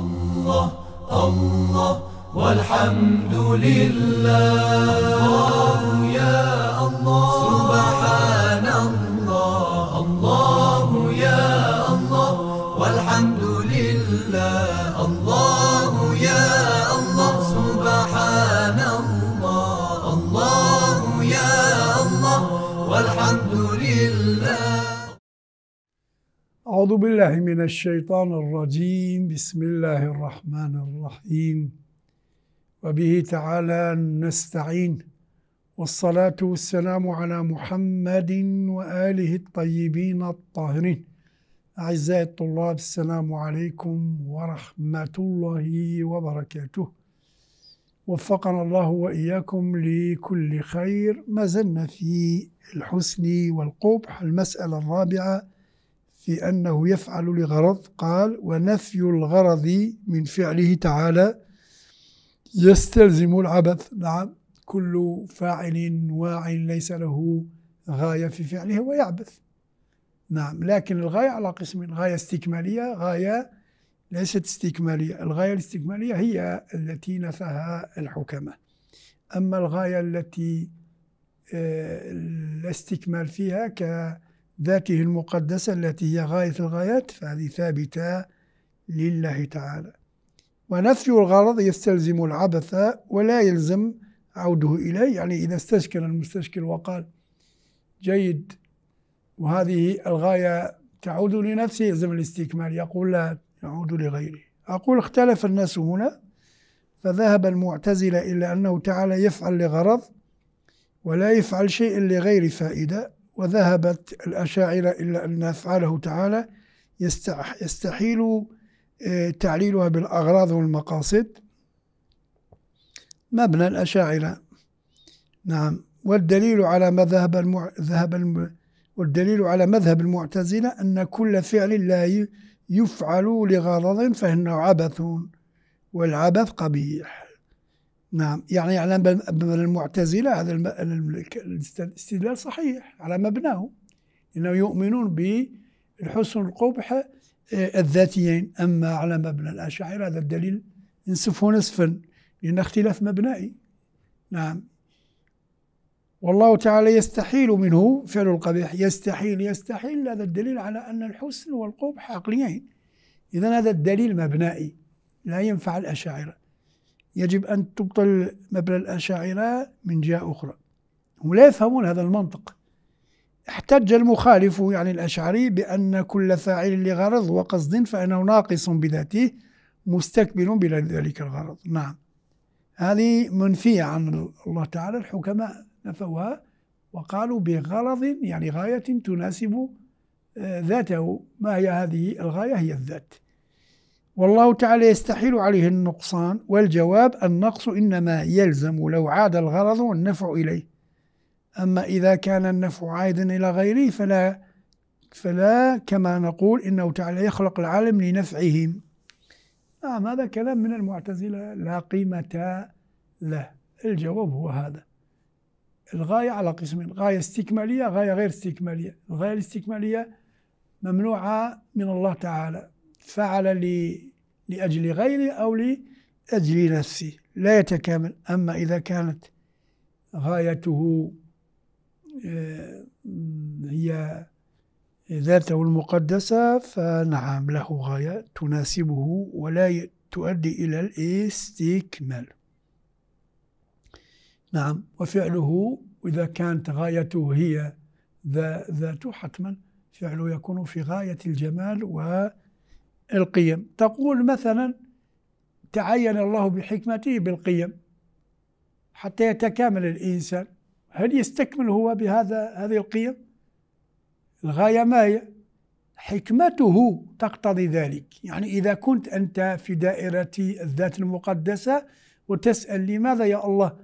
الله الله والحمد لله الله يا الله أعوذ بالله من الشيطان الرجيم بسم الله الرحمن الرحيم وبه تعالى نستعين والصلاة والسلام على محمد وآله الطيبين الطاهرين أعزائي الطلاب السلام عليكم ورحمة الله وبركاته وفقنا الله وإياكم لكل خير ما زلنا في الحسن والقبح المسألة الرابعة في أنه يفعل لغرض قال ونفي الغرض من فعله تعالى يستلزم العبث نعم كل فاعل واع ليس له غاية في فعله ويعبث نعم لكن الغاية على قسمين غاية استكمالية غاية ليست استكمالية الغاية الاستكمالية هي التي نفاها الحكمة أما الغاية التي آه، لا استكمال فيها ك ذاته المقدسة التي هي غاية الغايات فهذه ثابتة لله تعالى ونفي الغرض يستلزم العبث ولا يلزم عوده إليه يعني إذا استشكل المستشكل وقال جيد وهذه الغاية تعود لنفسه يلزم الاستكمال يقول لا يعود لغيره أقول اختلف الناس هنا فذهب المعتزلة إلا أنه تعالى يفعل لغرض ولا يفعل شيء لغير فائدة وذهبت الأشاعرة إلا أن أفعاله تعالى يستحيل آه، تعليلها بالأغراض والمقاصد مبنى الأشاعرة نعم والدليل على ما ذهب المع... والدليل على مذهب المعتزلة أن كل فعل لا يفعل لغرض فإنه عبث والعبث قبيح نعم يعني على المعتزلة هذا الاستدلال صحيح على مبناه إنه يؤمنون بالحسن القبح آه، الذاتيين أما على مبنى الأشاعرة هذا الدليل انسف نسفا لأن اختلاف مبنائي نعم والله تعالى يستحيل منه فعل القبيح يستحيل يستحيل هذا الدليل على أن الحسن والقبح عقليين إذا هذا الدليل مبنائي لا ينفع الأشاعرة يجب أن تبطل مبنى الأشاعرة من جهة أخرى هم لا يفهمون هذا المنطق احتج المخالف يعني الأشعري بأن كل فاعل لغرض وقصد فإنه ناقص بذاته مستكمل بلا ذلك الغرض نعم هذه منفية عن الله تعالى الحكماء نفوها وقالوا بغرض يعني غاية تناسب آه، ذاته ما هي هذه الغاية هي الذات والله تعالى يستحيل عليه النقصان والجواب النقص إنما يلزم لو عاد الغرض والنفع إليه أما إذا كان النفع عائدا إلى غيره فلا فلا كما نقول إنه تعالى يخلق العالم لنفعهم نعم هذا كلام من المعتزلة لا قيمة له الجواب هو هذا الغاية على قسمين غاية استكمالية غاية غير استكمالية الغاية الاستكمالية ممنوعة من الله تعالى فعل لي لأجل غيري أو لأجل نفسي لا يتكامل أما إذا كانت غايته آه، هي ذاته المقدسة فنعم له غاية تناسبه ولا تؤدي إلى الاستكمال نعم وفعله إذا كانت غايته هي ذاته حتما فعله يكون في غاية الجمال و القيم تقول مثلا تعين الله بحكمته بالقيم حتى يتكامل الإنسان هل يستكمل هو بهذا هذه القيم الغاية ما هي حكمته تقتضي ذلك يعني إذا كنت أنت في دائرة الذات المقدسة وتسأل لماذا يا الله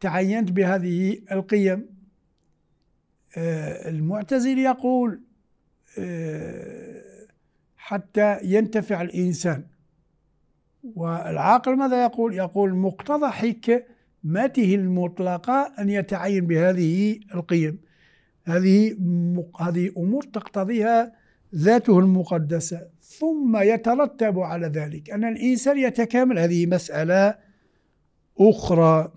تعينت بهذه القيم آه، المعتزل يقول آه حتى ينتفع الإنسان والعاقل ماذا يقول؟ يقول مقتضى حكمته المطلقة أن يتعين بهذه القيم هذه هذه أمور تقتضيها ذاته المقدسة ثم يترتب على ذلك أن الإنسان يتكامل هذه مسألة أخرى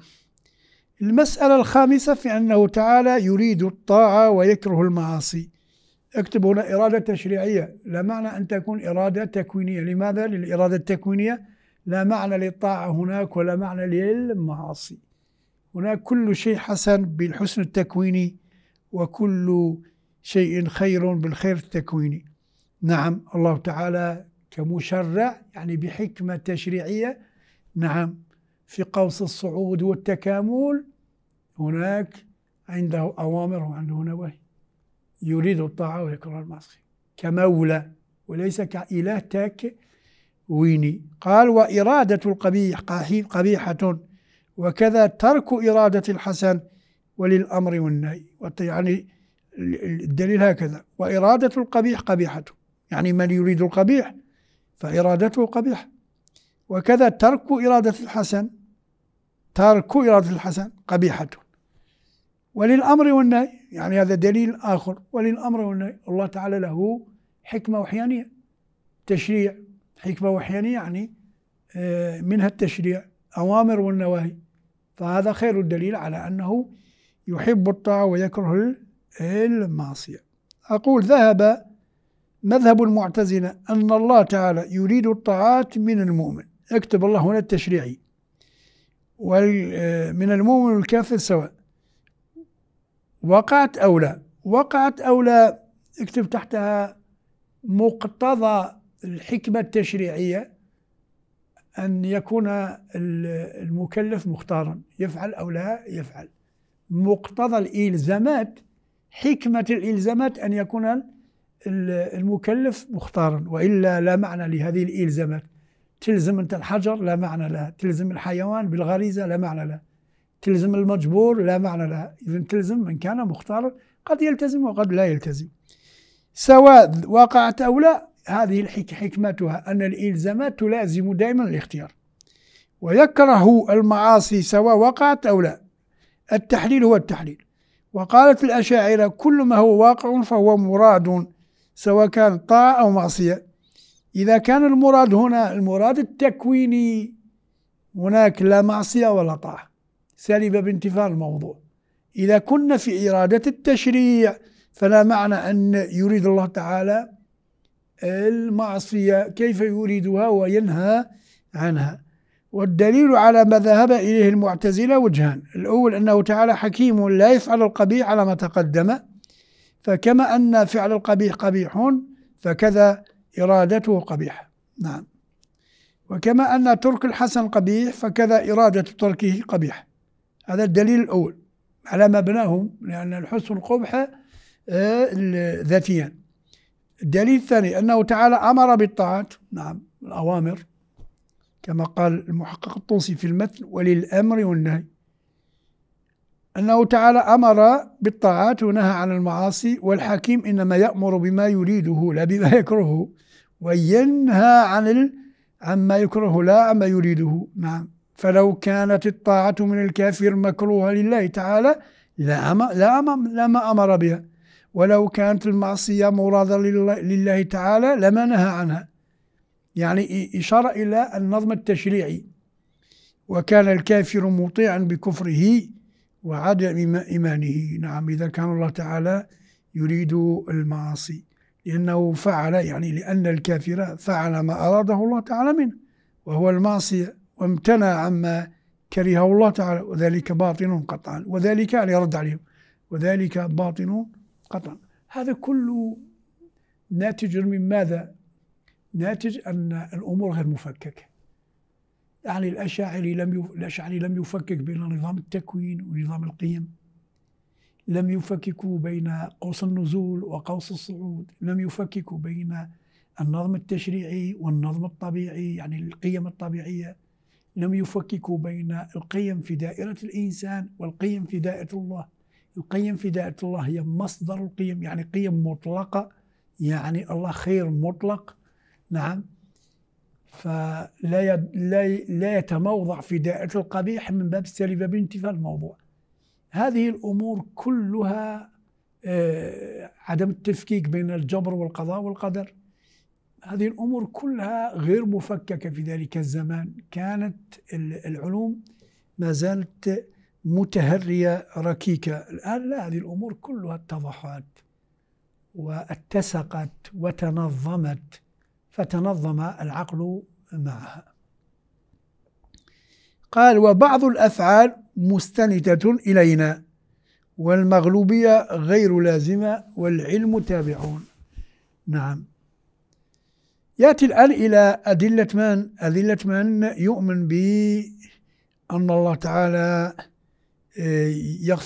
المسألة الخامسة في أنه تعالى يريد الطاعة ويكره المعاصي اكتب هنا إرادة تشريعية لا معنى أن تكون إرادة تكوينية لماذا؟ للإرادة التكوينية لا معنى للطاعة هناك ولا معنى للمعاصي هناك كل شيء حسن بالحسن التكويني وكل شيء خير بالخير التكويني نعم الله تعالى كمشرع يعني بحكمة تشريعية نعم في قوس الصعود والتكامل هناك عنده أوامر وعنده نواهي يريد الطاعة ويكره المعصية كمولى وليس كإله تاك ويني قال وإرادة القبيح قبيحة وكذا ترك إرادة الحسن وللأمر والنهي يعني الدليل هكذا وإرادة القبيح قبيحة يعني من يريد القبيح فإرادته قبيحة وكذا ترك إرادة الحسن ترك إرادة الحسن قبيحة وللأمر والنهي يعني هذا دليل آخر وللأمر أن الله تعالى له حكمة وحيانية تشريع حكمة وحيانية يعني آه، منها التشريع أوامر والنواهي فهذا خير الدليل على أنه يحب الطاعة ويكره المعصية أقول ذهب مذهب المعتزلة أن الله تعالى يريد الطاعات من المؤمن اكتب الله هنا التشريعي آه، من المؤمن والكافر سواء وقعت أو لا وقعت أو لا اكتب تحتها مقتضى الحكمة التشريعية أن يكون المكلف مختارا يفعل أو لا يفعل مقتضى الإلزامات حكمة الإلزامات أن يكون المكلف مختارا وإلا لا معنى لهذه الإلزامات تلزم أنت الحجر لا معنى لها تلزم الحيوان بالغريزة لا معنى لها تلزم المجبور لا معنى لها إذا تلزم من كان مختارا قد يلتزم وقد لا يلتزم سواء وقعت أو لا هذه حكمتها أن الإلزامات تلازم دائما الاختيار ويكره المعاصي سواء وقعت أو لا التحليل هو التحليل وقالت الأشاعرة كل ما هو واقع فهو مراد سواء كان طاعة أو معصية إذا كان المراد هنا المراد التكويني هناك لا معصية ولا طاعة سلب بانتفاء الموضوع إذا كنا في إرادة التشريع فلا معنى أن يريد الله تعالى المعصية كيف يريدها وينهى عنها والدليل على ما ذهب إليه المعتزلة وجهان الأول أنه تعالى حكيم لا يفعل القبيح على ما تقدم فكما أن فعل القبيح قبيح فكذا إرادته قبيحة نعم وكما أن ترك الحسن قبيح فكذا إرادة تركه قبيحة هذا الدليل الأول على مبناهم لأن الحسن القبح آه، ذاتيا الدليل الثاني أنه تعالى أمر بالطاعات نعم الأوامر كما قال المحقق الطوسي في المثل وللأمر والنهي أنه تعالى أمر بالطاعات ونهى عن المعاصي والحكيم إنما يأمر بما يريده لا بما يكرهه وينهى عن عما يكرهه لا عما يريده نعم فلو كانت الطاعة من الكافر مكروهة لله تعالى لما أمر بها ولو كانت المعصية مرادة لله تعالى لما نهى عنها يعني إشارة إلى النظم التشريعي وكان الكافر مطيعا بكفره وعدم إيمانه نعم إذا كان الله تعالى يريد المعاصي لأنه فعل يعني لأن الكافر فعل ما أراده الله تعالى منه وهو المعصية وامتنع عما كرهه الله تعالى وذلك باطن قطعا وذلك يعني رد عليهم وذلك باطن قطعا هذا كله ناتج من ماذا؟ ناتج أن الأمور غير مفككة يعني الأشاعري لم يف... الأشاعري لم يفكك بين نظام التكوين ونظام القيم لم يفككوا بين قوس النزول وقوس الصعود لم يفككوا بين النظم التشريعي والنظم الطبيعي يعني القيم الطبيعية لم يفككوا بين القيم في دائرة الإنسان والقيم في دائرة الله القيم في دائرة الله هي مصدر القيم يعني قيم مطلقة يعني الله خير مطلق نعم فلا لا يتموضع في دائرة القبيح من باب السلبة بانتفاء الموضوع هذه الأمور كلها آه، عدم التفكيك بين الجبر والقضاء والقدر هذه الامور كلها غير مفككه في ذلك الزمان كانت العلوم ما زالت متهريه ركيكه الان لا هذه الامور كلها اتضحت واتسقت وتنظمت فتنظم العقل معها قال وبعض الافعال مستنده الينا والمغلوبيه غير لازمه والعلم تابعون نعم يأتي الآن إلى أدلة من أدلة من يؤمن بأن الله تعالى آه،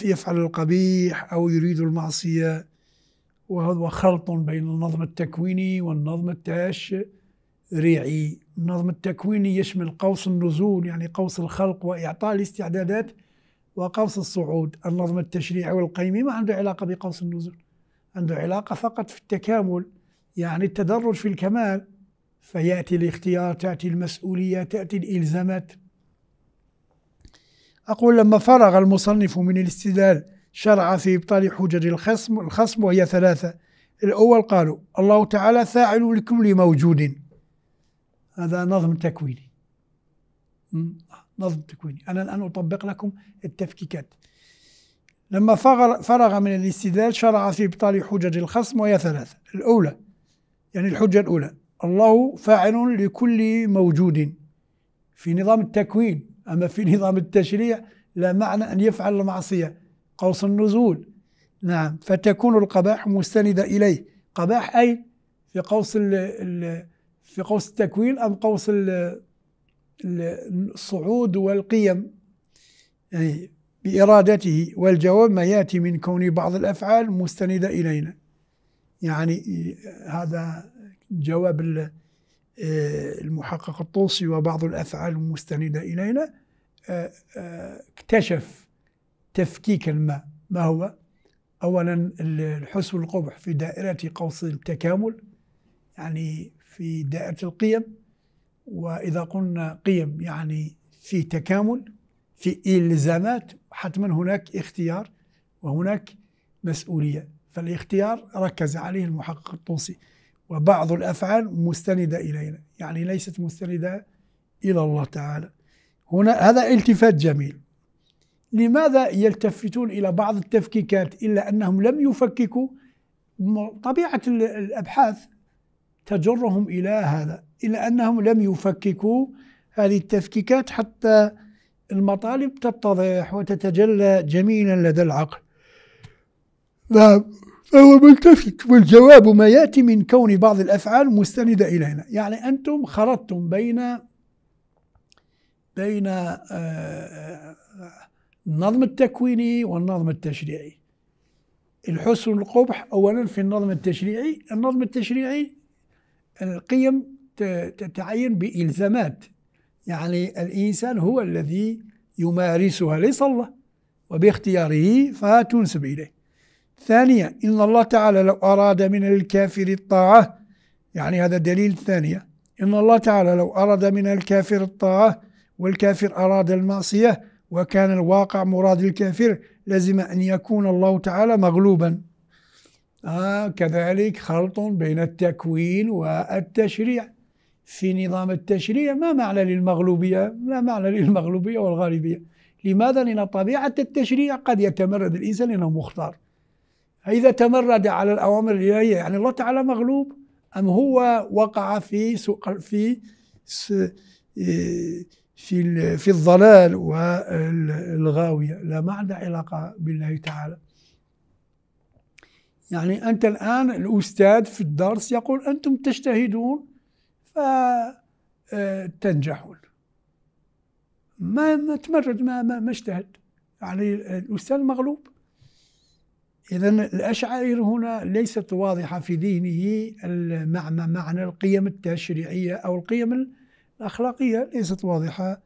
يفعل القبيح أو يريد المعصية وهو خلط بين النظم التكويني والنظم التشريعي النظم التكويني يشمل قوس النزول يعني قوس الخلق وإعطاء الاستعدادات وقوس الصعود النظم التشريعي والقيمي ما عنده علاقة بقوس النزول عنده علاقة فقط في التكامل يعني التدرج في الكمال فيأتي الاختيار تأتي المسؤولية تأتي الإلزامات أقول لما فرغ المصنف من الاستدلال شرع في إبطال حجج الخصم الخصم وهي ثلاثة الأول قالوا الله تعالى فاعل لكل موجود هذا نظم تكويني نظم تكويني أنا الآن أطبق لكم التفكيكات لما فرغ من الاستدلال شرع في إبطال حجج الخصم وهي ثلاثة الأولى يعني الحجة الأولى الله فاعل لكل موجود في نظام التكوين أما في نظام التشريع لا معنى أن يفعل المعصية قوس النزول نعم فتكون القباح مستندة إليه قباح أي في قوس الـ الـ في قوس التكوين أم قوس الصعود والقيم يعني بإرادته والجواب ما يأتي من كون بعض الأفعال مستندة إلينا يعني هذا جواب آه، المحقق الطوسي وبعض الأفعال المستندة إلينا آه، آه، اكتشف تفكيكا ما ما هو أولا الحسن القبح في دائرة قوس التكامل يعني في دائرة القيم وإذا قلنا قيم يعني في تكامل في إلزامات حتما هناك اختيار وهناك مسؤولية فالاختيار ركز عليه المحقق الطوسي وبعض الأفعال مستندة إلينا يعني ليست مستندة إلى الله تعالى هنا هذا التفات جميل لماذا يلتفتون إلى بعض التفكيكات إلا أنهم لم يفككوا طبيعة الأبحاث تجرهم إلى هذا إلا أنهم لم يفككوا هذه التفكيكات حتى المطالب تتضح وتتجلى جميلا لدى العقل فهو ملتفت والجواب ما يأتي من كون بعض الأفعال مستندة إلينا يعني أنتم خرطتم بين بين النظم آه، آه، التكويني والنظم التشريعي الحسن القبح أولا في النظم التشريعي النظم التشريعي القيم تتعين بإلزامات يعني الإنسان هو الذي يمارسها ليس الله وباختياره فتنسب إليه ثانيا إن الله تعالى لو أراد من الكافر الطاعة يعني هذا دليل ثانية إن الله تعالى لو أراد من الكافر الطاعة والكافر أراد المعصية وكان الواقع مراد الكافر لازم أن يكون الله تعالى مغلوبا آه كذلك خلط بين التكوين والتشريع في نظام التشريع ما معنى للمغلوبية لا معنى للمغلوبية والغالبية لماذا؟ لأن طبيعة التشريع قد يتمرد الإنسان أنه مختار إذا تمرد على الأوامر الإلهية يعني الله تعالى مغلوب أم هو وقع في في إيه، في في الضلال والغاوية لا ما عنده علاقة بالله تعالى يعني أنت الآن الأستاذ في الدرس يقول أنتم تجتهدون فتنجحون آه، ما ما تمرد ما, ما اجتهد يعني الأستاذ مغلوب إذا الأشعري هنا ليست واضحة في ذهنه معنى معنى القيم التشريعية أو القيم الأخلاقية ليست واضحة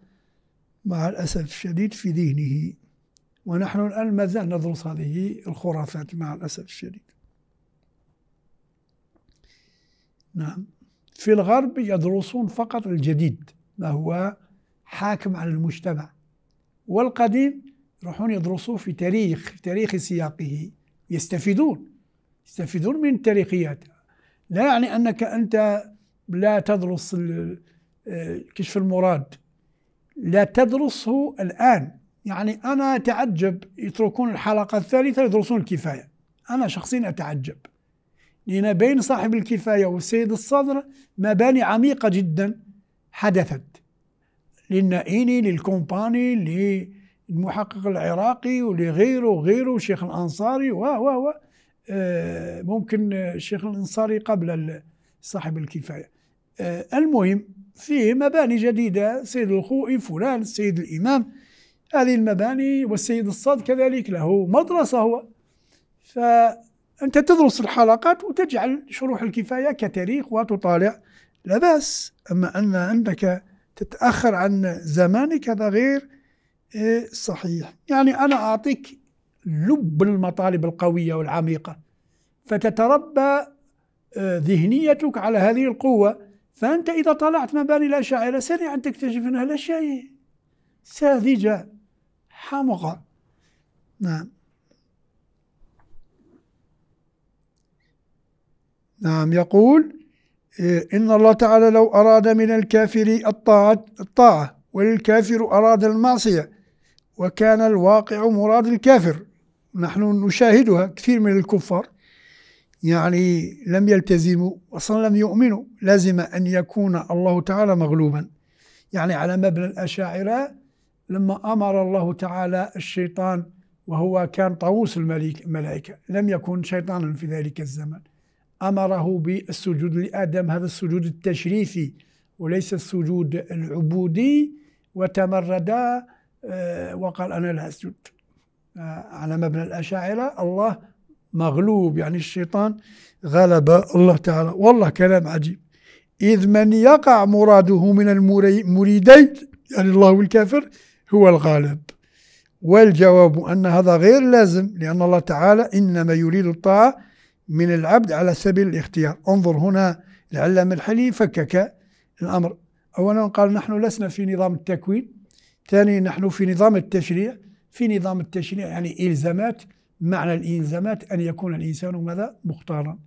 مع الأسف الشديد في ذهنه ونحن الآن ما زال ندرس هذه الخرافات مع الأسف الشديد نعم في الغرب يدرسون فقط الجديد ما هو حاكم على المجتمع والقديم يروحون يدرسوه في تاريخ تاريخ سياقه يستفيدون يستفيدون من التاريخيات لا يعني أنك أنت لا تدرس آه، كشف المراد لا تدرسه الآن يعني أنا أتعجب يتركون الحلقة الثالثة يدرسون الكفاية أنا شخصيا أتعجب لأن بين صاحب الكفاية والسيد الصدر مباني عميقة جدا حدثت للنائيني للكومباني المحقق العراقي ولغيره وغيره شيخ الانصاري و و و آه، ممكن الشيخ الانصاري قبل صاحب الكفايه آه، المهم فيه مباني جديده سيد الخوئي فلان سيد الامام هذه المباني والسيد الصاد كذلك له مدرسه هو فانت تدرس الحلقات وتجعل شروح الكفايه كتاريخ وتطالع لا باس اما ان انك تتاخر عن زمانك هذا غير إيه، صحيح يعني أنا أعطيك لب المطالب القوية والعميقة فتتربى آه، ذهنيتك على هذه القوة فأنت إذا طلعت مباني الأشاعرة سريعا تكتشف أنها لا شيء ساذجة حمقى نعم نعم يقول إيه، إن الله تعالى لو أراد من الكافر الطاعة الطاعة والكافر أراد المعصية وكان الواقع مراد الكافر نحن نشاهدها كثير من الكفار يعني لم يلتزموا أصلا لم يؤمنوا لازم أن يكون الله تعالى مغلوبا يعني على مبنى الأشاعرة لما أمر الله تعالى الشيطان وهو كان طاووس الملائكة لم يكن شيطانا في ذلك الزمن أمره بالسجود لآدم هذا السجود التشريفي وليس السجود العبودي وتمرد آه، وقال أنا لا اسجد آه، على مبنى الأشاعرة الله مغلوب يعني الشيطان غلب الله تعالى والله كلام عجيب إذ من يقع مراده من المريدين يعني الله والكافر هو الغالب والجواب أن هذا غير لازم لأن الله تعالى إنما يريد الطاعة من العبد على سبيل الاختيار انظر هنا العلم الحلي فكك الأمر أولا قال نحن لسنا في نظام التكوين ثاني نحن في نظام التشريع في نظام التشريع يعني إلزامات معنى الإلزامات أن يكون الإنسان ماذا مختارا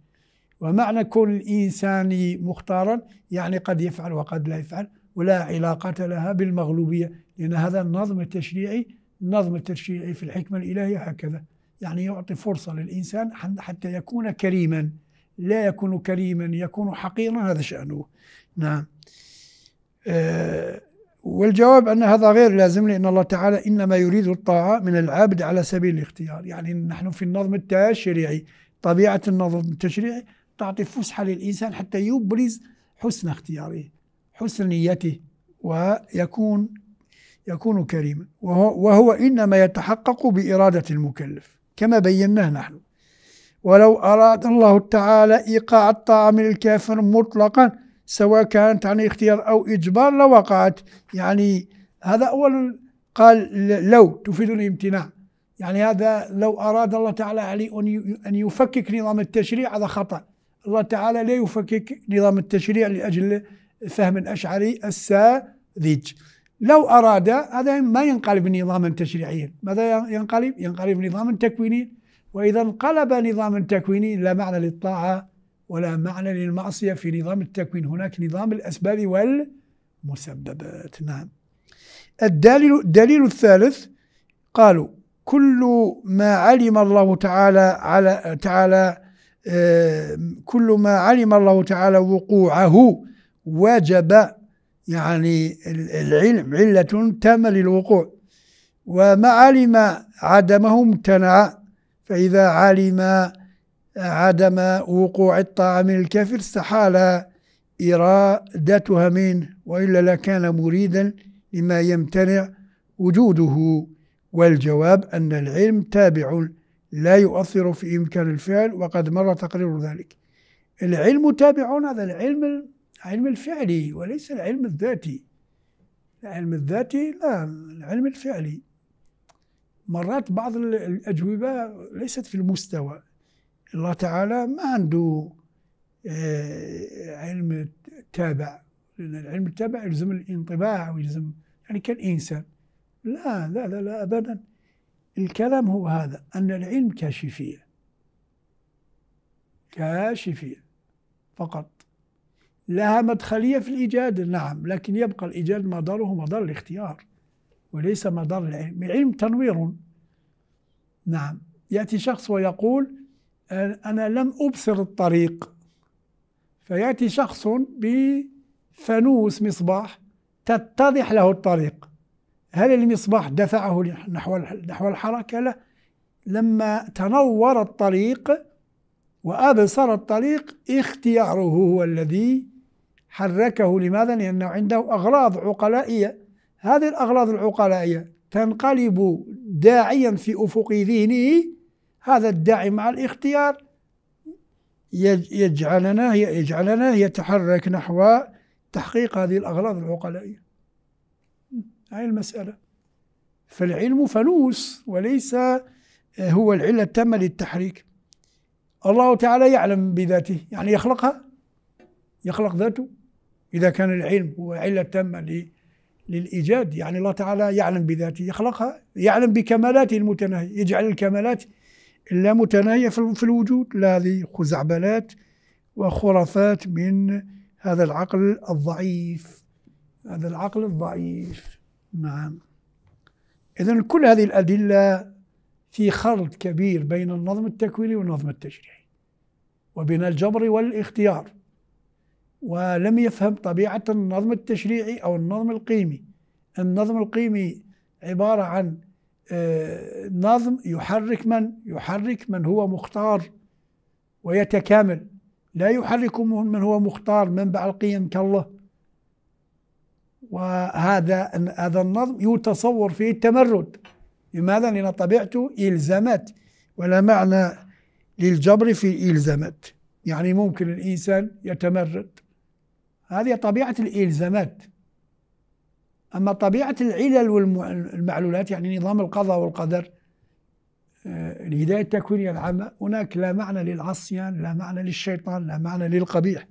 ومعنى كون الإنسان مختارا يعني قد يفعل وقد لا يفعل ولا علاقة لها بالمغلوبية لأن هذا النظم التشريعي النظم التشريعي في الحكمة الإلهية هكذا يعني يعطي فرصة للإنسان حتى يكون كريما لا يكون كريما يكون حقيرا هذا شأنه نعم آه والجواب أن هذا غير لازم لأن الله تعالى إنما يريد الطاعة من العبد على سبيل الاختيار يعني نحن في النظم التشريعي طبيعة النظم التشريعي تعطي فسحة للإنسان حتى يبرز حسن اختياره حسن نيته ويكون يكون كريما وهو, وهو إنما يتحقق بإرادة المكلف كما بيناه نحن ولو أراد الله تعالى إيقاع الطاعة من الكافر مطلقا سواء كانت عن اختيار أو إجبار لوقعت يعني هذا أول قال لو تفيد الامتناع يعني هذا لو أراد الله تعالى علي أن يفكك نظام التشريع هذا خطأ الله تعالى لا يفكك نظام التشريع لأجل فهم الأشعري الساذج لو أراد هذا ما ينقلب نظاما تشريعيا ماذا ينقلب؟ ينقلب نظاما تكوينيا وإذا انقلب نظاما تكوينيا لا معنى للطاعة ولا معنى للمعصية في نظام التكوين هناك نظام الأسباب والمسببات نعم الدليل, الدليل الثالث قالوا كل ما علم الله تعالى على تعالى آه، كل ما علم الله تعالى وقوعه وجب يعني العلم علة تامة للوقوع وما علم عدمه امتنع فإذا علم عدم وقوع الطاعة من الكافر استحال إرادتها منه وإلا لكان مريدا لما يمتنع وجوده والجواب أن العلم تابع لا يؤثر في إمكان الفعل وقد مر تقرير ذلك العلم تابع هذا العلم العلم الفعلي وليس العلم الذاتي العلم الذاتي لا العلم الفعلي مرات بعض الأجوبة ليست في المستوى الله تعالى ما عنده آه، علم تابع لأن العلم التابع يلزم الانطباع ويلزم يعني كالإنسان لا لا لا, لا أبدا الكلام هو هذا أن العلم كاشفية كاشفية فقط لها مدخلية في الإيجاد نعم لكن يبقى الإيجاد مداره مدار الاختيار وليس مدار العلم العلم تنوير نعم يأتي شخص ويقول أنا لم أبصر الطريق فيأتي شخص بفانوس مصباح تتضح له الطريق هل المصباح دفعه نحو نحو الحركة؟ لا لما تنور الطريق وأبصر الطريق اختياره هو الذي حركه لماذا؟ لأنه عنده أغراض عقلائية هذه الأغراض العقلائية تنقلب داعيا في أفق ذهنه هذا الداعي مع الاختيار يجعلنا يجعلنا يتحرك نحو تحقيق هذه الأغراض العقلائية هاي المسألة فالعلم فلوس وليس آه، هو العلة التامة للتحريك الله تعالى يعلم بذاته يعني يخلقها يخلق ذاته إذا كان العلم هو علة تامة للإيجاد يعني الله تعالى يعلم بذاته يخلقها يعلم بكمالاته المتناهية يجعل الكمالات لا متناهيه في الوجود لا هذه خزعبلات وخرافات من هذا العقل الضعيف هذا العقل الضعيف نعم إذا كل هذه الأدلة في خلط كبير بين النظم التكويني والنظم التشريعي وبين الجبر والاختيار ولم يفهم طبيعة النظم التشريعي أو النظم القيمي النظم القيمي عبارة عن نظم يحرك من يحرك من هو مختار ويتكامل لا يحرك من هو مختار منبع القيم كالله وهذا هذا النظم يتصور فيه التمرد لماذا؟ لأن طبيعته إلزامات ولا معنى للجبر في الالزامات يعني ممكن الإنسان يتمرد هذه طبيعة الإلزامات أما طبيعة العلل والمعلولات يعني نظام القضاء والقدر الهداية آه، التكوينية العامة هناك لا معنى للعصيان لا معنى للشيطان لا معنى للقبيح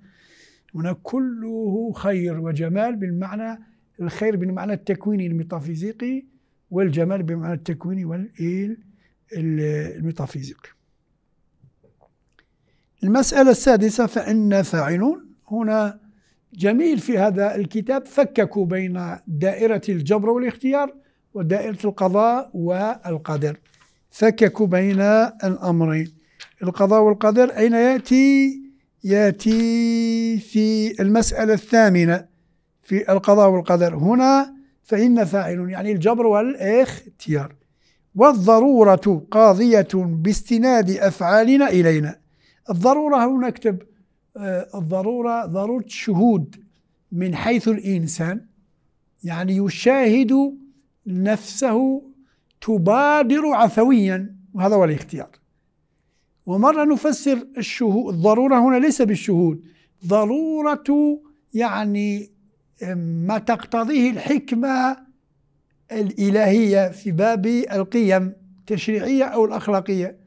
هناك كله خير وجمال بالمعنى الخير بالمعنى التكويني الميتافيزيقي والجمال بالمعنى التكويني والإيل الميتافيزيقي المسألة السادسة فإن فاعلون هنا جميل في هذا الكتاب فككوا بين دائرة الجبر والاختيار ودائرة القضاء والقدر فككوا بين الأمرين القضاء والقدر أين يأتي؟ يأتي في المسألة الثامنة في القضاء والقدر هنا فإن فاعل يعني الجبر والاختيار والضرورة قاضية باستناد أفعالنا إلينا الضرورة هنا اكتب آه، الضرورة ضرورة شهود من حيث الإنسان يعني يشاهد نفسه تبادر عفويا وهذا هو الاختيار ومرة نفسر الشهود الضرورة هنا ليس بالشهود ضرورة يعني آه، ما تقتضيه الحكمة الإلهية في باب القيم التشريعية أو الأخلاقية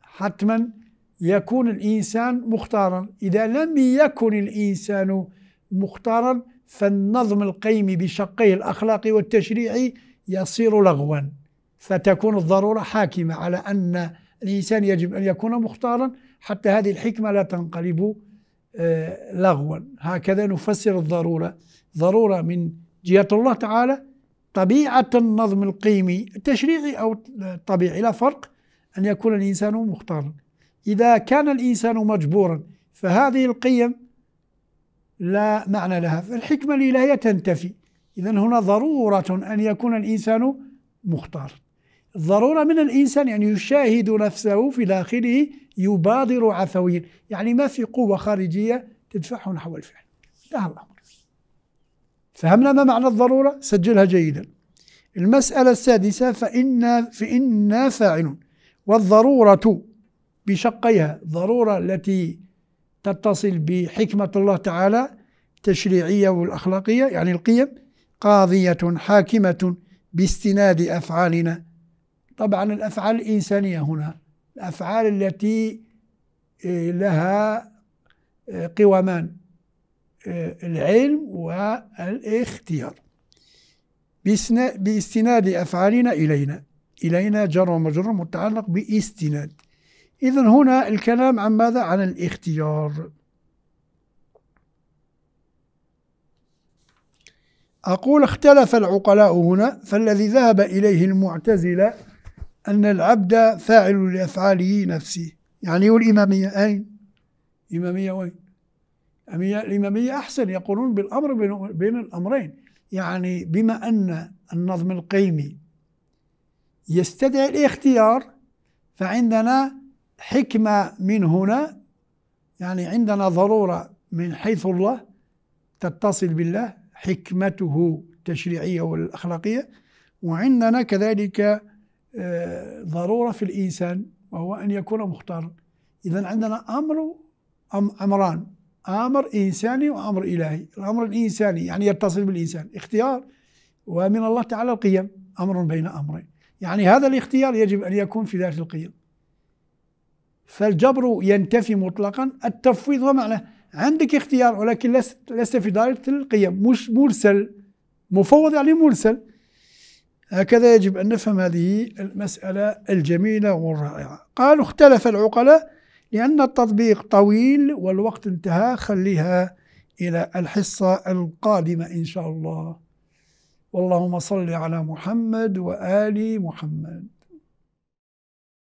حتما يكون الإنسان مختارا إذا لم يكن الإنسان مختارا فالنظم القيم بشقيه الأخلاقي والتشريعي يصير لغوا فتكون الضرورة حاكمة على أن الإنسان يجب أن يكون مختارا حتى هذه الحكمة لا تنقلب آه، لغوا هكذا نفسر الضرورة ضرورة من جهة الله تعالى طبيعة النظم القيمي التشريعي أو الطبيعي لا فرق أن يكون الإنسان مختارا إذا كان الإنسان مجبورا فهذه القيم لا معنى لها فالحكمة الإلهية تنتفي إذا هنا ضرورة أن يكون الإنسان مختار الضرورة من الإنسان يعني يشاهد نفسه في داخله يبادر عفويا يعني ما في قوة خارجية تدفعه نحو الفعل انتهى الأمر فهمنا ما معنى الضرورة سجلها جيدا المسألة السادسة فإنا فإنا فاعلون والضرورة بشقيها ضرورة التي تتصل بحكمة الله تعالى تشريعية والأخلاقية يعني القيم قاضية حاكمة باستناد أفعالنا طبعا الأفعال الإنسانية هنا الأفعال التي آه، لها آه، قوامان آه، العلم والاختيار باستناد أفعالنا إلينا إلينا جر ومجر متعلق باستناد إذا هنا الكلام عن ماذا؟ عن الاختيار أقول اختلف العقلاء هنا فالذي ذهب إليه المعتزلة أن العبد فاعل لأفعاله نفسه يعني والإمامية أين؟ إمامية وين؟ الإمامية أحسن يقولون بالأمر بين الأمرين يعني بما أن النظم القيمي يستدعي الاختيار فعندنا حكمة من هنا يعني عندنا ضرورة من حيث الله تتصل بالله حكمته التشريعية والأخلاقية وعندنا كذلك آه، ضرورة في الإنسان وهو أن يكون مختارا إذا عندنا أمر أم أمران أمر إنساني وأمر إلهي الأمر الإنساني يعني يتصل بالإنسان اختيار ومن الله تعالى القيم أمر بين أمرين يعني هذا الاختيار يجب أن يكون في ذات القيم فالجبر ينتفي مطلقا التفويض ومعناه عندك اختيار ولكن لست في دائرة القيم مش مرسل مفوض يعني مرسل هكذا يجب أن نفهم هذه المسألة الجميلة والرائعة قالوا اختلف العقلاء لأن التطبيق طويل والوقت انتهى خليها إلى الحصة القادمة إن شاء الله اللهم صل على محمد وآل محمد